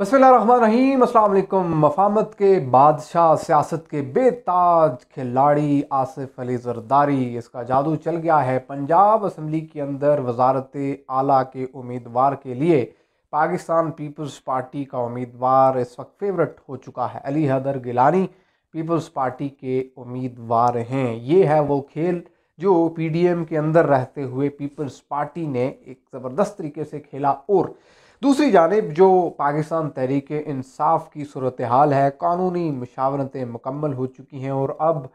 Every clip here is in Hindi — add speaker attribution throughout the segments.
Speaker 1: बसमीम अल्लाम मफामत के बादशाह सियासत के बेताज खिलाड़ी आसिफ अली जरदारी इसका जादू चल गया है पंजाब असम्बली के अंदर वजारत आला के उम्मीदवार के लिए पाकिस्तान पीपल्स पार्टी का उम्मीदवार इस वक्त फेवरेट हो चुका है अली हैदर गिलानी पीपल्स पार्टी के उम्मीदवार हैं ये है वो खेल जो पीडीएम के अंदर रहते हुए पीपल्स पार्टी ने एक ज़बरदस्त तरीके से खेला और दूसरी जानब जो पाकिस्तान तहरीक इंसाफ की सूरत हाल है कानूनी मशावरतें मुकम्मल हो चुकी हैं और अब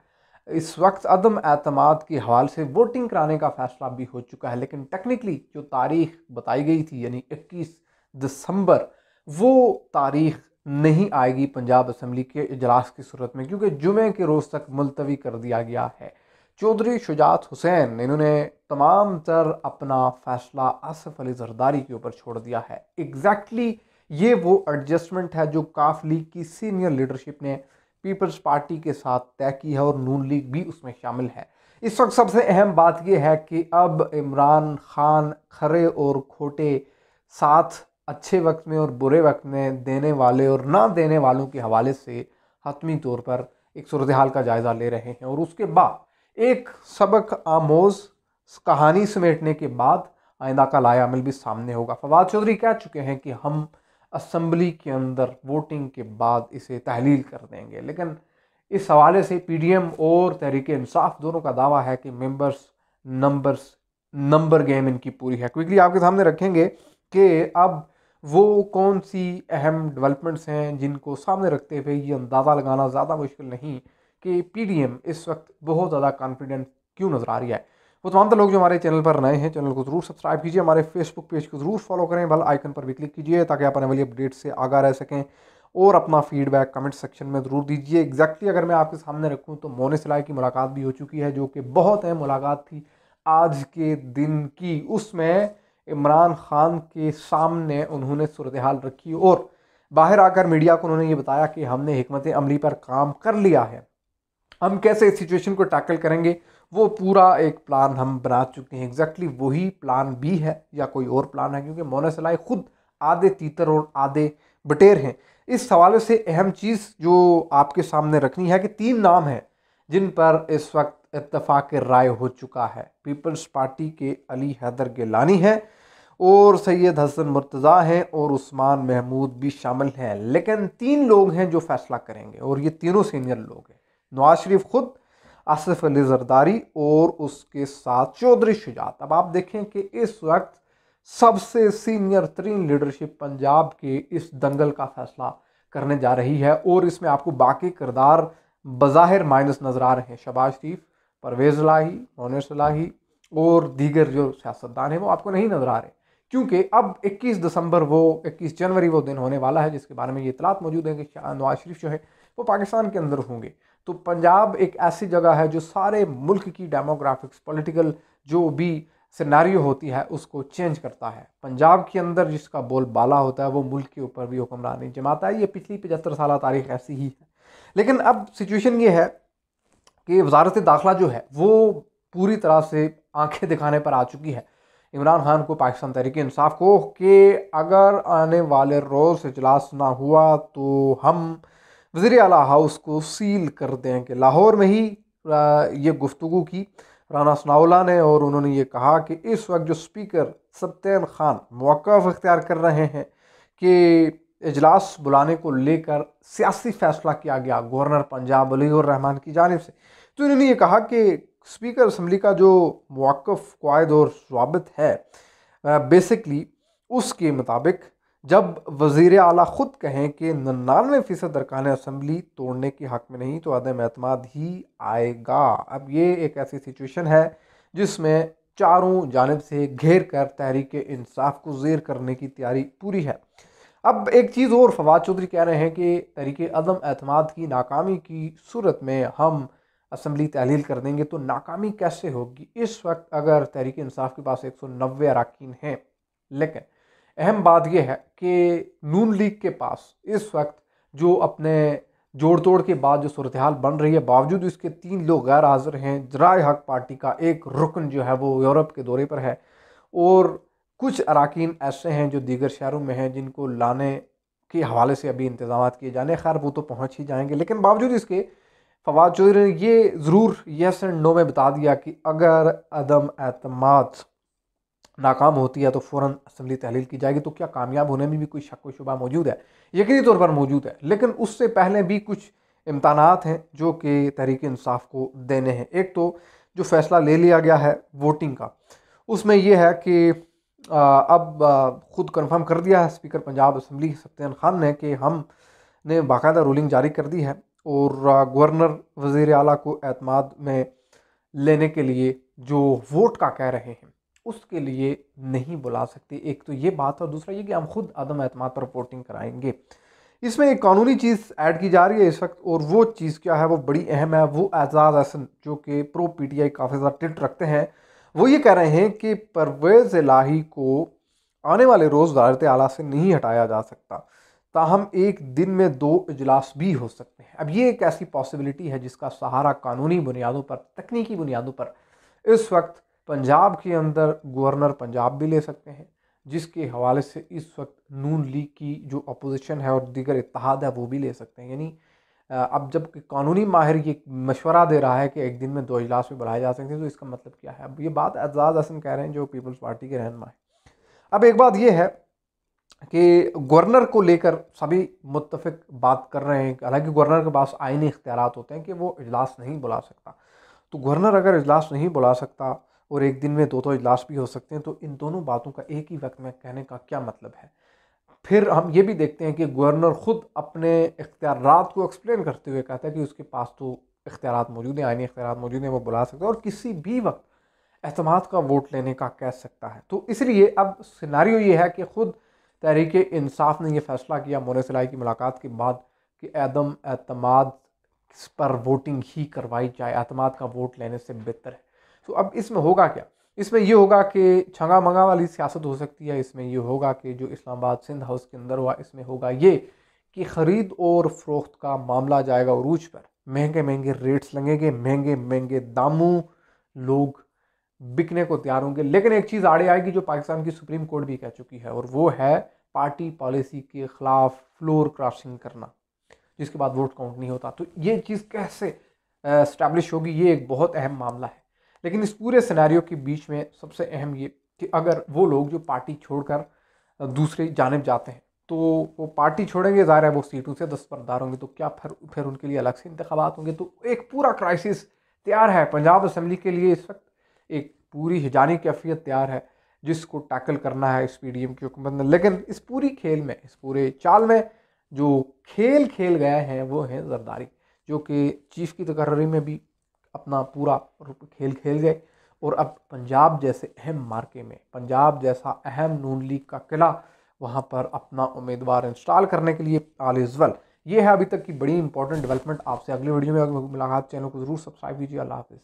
Speaker 1: इस वक्त अदम अतमाद के हवाले से वोटिंग कराने का फ़ैसला भी हो चुका है लेकिन टेक्निकली जो तारीख बताई गई थी यानी इक्कीस दिसंबर वो तारीख नहीं आएगी पंजाब असम्बली के इजलास की सूरत में क्योंकि जुमे के रोज़ तक मुलतवी कर दिया गया है चौधरी शुजात हुसैन इन्होंने तमाम तर अपना फैसला आसफ अली जरदारी के ऊपर छोड़ दिया है एग्जैक्टली exactly ये वो एडजस्टमेंट है जो काफ लीग की सीनियर लीडरशिप ने पीपल्स पार्टी के साथ तय की है और नून लीग भी उसमें शामिल है इस वक्त सबसे अहम बात यह है कि अब इमरान खान खरे और खोटे साथ अच्छे वक्त में और बुरे वक्त में देने वाले और ना देने वालों के हवाले से हतमी तौर पर एक सूरत हाल का जायज़ा ले रहे हैं और उसके बाद एक सबक आमोज कहानी समेटने के बाद आइंदा का लाया अमल भी सामने होगा फवाद चौधरी कह चुके हैं कि हम असम्बली के अंदर वोटिंग के बाद इसे तहलील कर देंगे लेकिन इस हवाले से पीडीएम और तहरीक इंसाफ दोनों का दावा है कि मेंबर्स नंबर्स नंबर गेम इनकी पूरी है क्विकली आपके सामने रखेंगे कि अब वो कौन सी अहम डेवलपमेंट्स हैं जिनको सामने रखते हुए ये अंदाज़ा लगाना ज़्यादा मुश्किल नहीं कि पी इस वक्त बहुत ज़्यादा कॉन्फिडेंट क्यों नज़र आ रही है वो तमाम तो लोग जो हमारे चैनल पर नए हैं चैनल को ज़रूर सब्सक्राइब कीजिए हमारे फेसबुक पेज को ज़रूर फॉलो करें बल आइकन पर भी क्लिक कीजिए ताकि आप आने वाली अपडेट से आगा रह सकें और अपना फीडबैक कमेंट सेक्शन में ज़रूर दीजिए एग्जैक्टली अगर मैं आपके सामने रखूँ तो मोने सिलाई की मुलाकात भी हो चुकी है जो कि बहुत अहम मुलाकात थी आज के दिन की उसमें इमरान खान के सामने उन्होंने सूरत हाल रखी और बाहर आकर मीडिया को उन्होंने ये बताया कि हमने हमत अमली पर काम कर लिया है हम कैसे इस सिचुएशन को टैकल करेंगे वो पूरा एक प्लान हम बना चुके हैं एग्जैक्टली exactly वही प्लान बी है या कोई और प्लान है क्योंकि मोनासलाई खुद आधे तीतर और आधे बटेर हैं इस हवाले से अहम चीज़ जो आपके सामने रखनी है कि तीन नाम हैं जिन पर इस वक्त इतफाक़ राय हो चुका है पीपल्स पार्टी के अली हैदर गिलानी हैं और सैयद हसन मुर्तज़ा हैं और उस्मान महमूद भी शामिल हैं लेकिन तीन लोग हैं जो फ़ैसला करेंगे और ये तीनों सीनियर लोग हैं नवाज शरीफ खुद आसफ अली जरदारी और उसके साथ चौधरी शुजात अब आप देखें कि इस वक्त सबसे सीनियर तरीन लीडरशिप पंजाब के इस दंगल का फैसला करने जा रही है और इसमें आपको बाकी किरदार बज़ाहिर माइनस नज़र आ रहे हैं शबाज शरीफ परवेज़ लाही मोनर सलाही और दीगर जो सियासतदान हैं वो आपको नहीं नज़र आ रहे क्योंकि अब 21 दिसंबर वो 21 जनवरी वो दिन होने वाला है जिसके बारे में ये इतलात मौजूद हैं कि नवाज शरीफ जो है वो पाकिस्तान के अंदर होंगे तो पंजाब एक ऐसी जगह है जो सारे मुल्क की डेमोग्राफिक्स पॉलिटिकल जो भी सिनारियो होती है उसको चेंज करता है पंजाब के अंदर जिसका बोल बाला होता है वो मुल्क के ऊपर भी हुक्मरानी जमाता है ये पिछली पचहत्तर साल तारीख ऐसी ही है लेकिन अब सिचुएशन ये है कि वजारत दाखिला जो है वो पूरी तरह से आंखें दिखाने पर आ चुकी है इमरान खान को पाकिस्तान तहरीक इंसाफ को कि अगर आने वाले रोज़ इजलास ना हुआ तो हम वज़ी अला हाउस को सील कर देंगे लाहौर में ही ये गुफ्तु की राना सनाउला ने और उन्होंने ये कहा कि इस वक्त जो स्पीकर सत्यन खान मौक़ अख्तियार कर रहे हैं कि इजलास बुलाने को लेकर सियासी फैसला किया गया गवर्नर पंजाब अलीमान रहमान की जानब से तो इन्होंने ये कहा कि स्पीकर असम्बली का जो मौक़ कायद और स्वाबत है बेसिकली उसके मुताबिक जब वज़ी अली ख़ुद कहें कि निन्यानवे फ़ीसद अरकान असम्बली तोड़ने के हक़ में नहीं तो आदम अहतम ही आएगा अब ये एक ऐसी सिचुएशन है जिसमें चारों जानब से घेर कर तहरीक इंसाफ को जेर करने की तैयारी पूरी है अब एक चीज़ और फवाद चौधरी कह रहे हैं कि तहरीक अदम अतमाद की नाकामी की सूरत में हम असम्बली तहलील कर देंगे तो नाकामी कैसे होगी इस वक्त अगर तहरीक इंसाफ के पास एक सौ नब्बे अरकान हैं लेकिन अहम बात यह है कि नून लीग के पास इस वक्त जो अपने जोड़ तोड़ के बाद जो सूरत हाल बन रही है बावजूद इसके तीन लोग गैर हाजिर हैं जराय हक पार्टी का एक रुकन जो है वो यूरोप के दौरे पर है और कुछ अरकान ऐसे हैं जो दीगर शहरों में हैं जिनको लाने के हवाले से अभी इंतजाम किए जाने खैर वो तो पहुँच ही जाएंगे लेकिन बावजूद इसके फवाद चौधरी ने ये ज़रूर यस एंड नो में बता दिया कि अगर अदम अतमाद नाकाम होती है तो फ़ौर असम्बली तहलील की जाएगी तो क्या कामयाब होने में भी कोई शक व शुबा मौजूद है यकीनी तौर पर मौजूद है लेकिन उससे पहले भी कुछ इम्तान हैं जो कि तहरीक इंसाफ को देने हैं एक तो जो फ़ैसला ले लिया गया है वोटिंग का उसमें यह है कि अब ख़ुद कन्फर्म कर दिया है स्पीकर पंजाब असम्बली सत्यन खान ने कि हम ने बाकायदा रूलिंग जारी कर दी है और गवर्नर वज़ी अल को अतमाद में लेने के लिए जो वोट का कह रहे हैं उसके लिए नहीं बुला सकते एक तो ये बात और दूसरा ये कि हम खुद आदम अहतमाद पर रिपोर्टिंग कराएंगे इसमें एक कानूनी चीज़ ऐड की जा रही है इस वक्त और वो चीज़ क्या है वो बड़ी अहम है वो एजाज हसन जो कि प्रो पी टी आई काफ़ी ज़्यादा टिट रखते हैं वो ये कह रहे हैं कि परवेज़ इलाही को आने वाले रोज़ दारत आला से नहीं हटाया जा सकता ताहम एक दिन में दो इजलास भी हो सकते हैं अब ये एक ऐसी पॉसिबिलिटी है जिसका सहारा कानूनी बुनियादों पर तकनीकी बुनियादों पर इस वक्त पंजाब के अंदर गवर्नर पंजाब भी ले सकते हैं जिसके हवाले से इस वक्त नून लीग की जो अपोजिशन है और दीगर इतिहाद है वो भी ले सकते हैं यानी अब जब कानूनी माहिर ये मशवरा दे रहा है कि एक दिन में दो इजलास में बढ़ाए जा सकते हैं तो इसका मतलब क्या है अब ये बात एजाज हसन कह रहे हैं जो पीपल्स पार्टी के रहनमा है अब एक बात ये है कि गवर्नर को लेकर सभी मुतफिक बात कर रहे हैं हालांकि गवर्नर के पास आइनी इख्तियार होते हैं कि वो इजलास नहीं बुला सकता तो गवर्नर अगर इजलास नहीं बुला सकता और एक दिन में दो दो तो इजलास भी हो सकते हैं तो इन दोनों बातों का एक ही वक्त में कहने का क्या मतलब है फिर हम ये भी देखते हैं कि गवर्नर ख़ुद अपने इख्तियार को एक्सप्लेन करते हुए कहता है कि उसके पास तो इख्तियार मौजूद हैं आइनी इख्तियार मौजूद हैं वो बुला सकते हैं और किसी भी वक्त अहतमाद का वोट लेने का कह सकता है तो इसलिए अब सिनारी ये है कि ख़ुद तहरीक इंसाफ ने यह फ़ैसला किया मोन सिलाई की मुलाकात के बाद कि आदम अतमाद पर वोटिंग ही करवाई जाए अतमाद का वोट लेने से बेहतर है तो अब इसमें होगा क्या इसमें ये होगा कि छंगा मंगा वाली सियासत हो सकती है इसमें ये होगा कि जो इस्लामाबाद सिंध हाउस के अंदर हुआ इसमें होगा ये कि ख़रीद और फरोख्त का मामला जाएगा उरूज पर महंगे महंगे रेट्स लगेंगे महंगे महंगे दामों लोग बिकने को तैयार होंगे लेकिन एक चीज़ आड़े आएगी जो पाकिस्तान की सुप्रीम कोर्ट भी कह चुकी है और वो है पार्टी पॉलिसी के ख़िलाफ़ फ्लोर क्रॉसिंग करना जिसके बाद वोट काउंट नहीं होता तो ये चीज़ कैसे इस्टेब्लिश होगी ये एक बहुत अहम मामला है लेकिन इस पूरे सिनेरियो के बीच में सबसे अहम ये कि अगर वो लोग जो पार्टी छोड़कर दूसरे जानब जाते हैं तो वो पार्टी छोड़ेंगे ज़ाहिर है वो सीटों से दस्तरदार होंगे तो क्या फिर फिर उनके लिए अलग से इंतबात होंगे तो एक पूरा क्राइसिस तैयार है पंजाब असम्बली के लिए इस वक्त एक पूरी हिजानी कैफियत तैयार है जिसको टैकल करना है इस पी डी एम की हुकूमत ने लेकिन इस पूरी खेल में इस पूरे चाल में जो खेल खेल गए हैं वो हैं जरदारी जो कि चीफ की तकर्री में भी अपना पूरा खेल खेल गए और अब पंजाब जैसे अहम मार्के में पंजाब जैसा अहम नून लीग का किला वहाँ पर अपना उम्मीदवार इंस्टॉल करने के लिए आल इजवल ये है अभी तक की बड़ी इंपॉर्टेंट डेवलपमेंट आपसे अगली वीडियो में मुलाकात चैनल को ज़रूर सब्सक्राइब कीजिए अल्लाह हाफिज़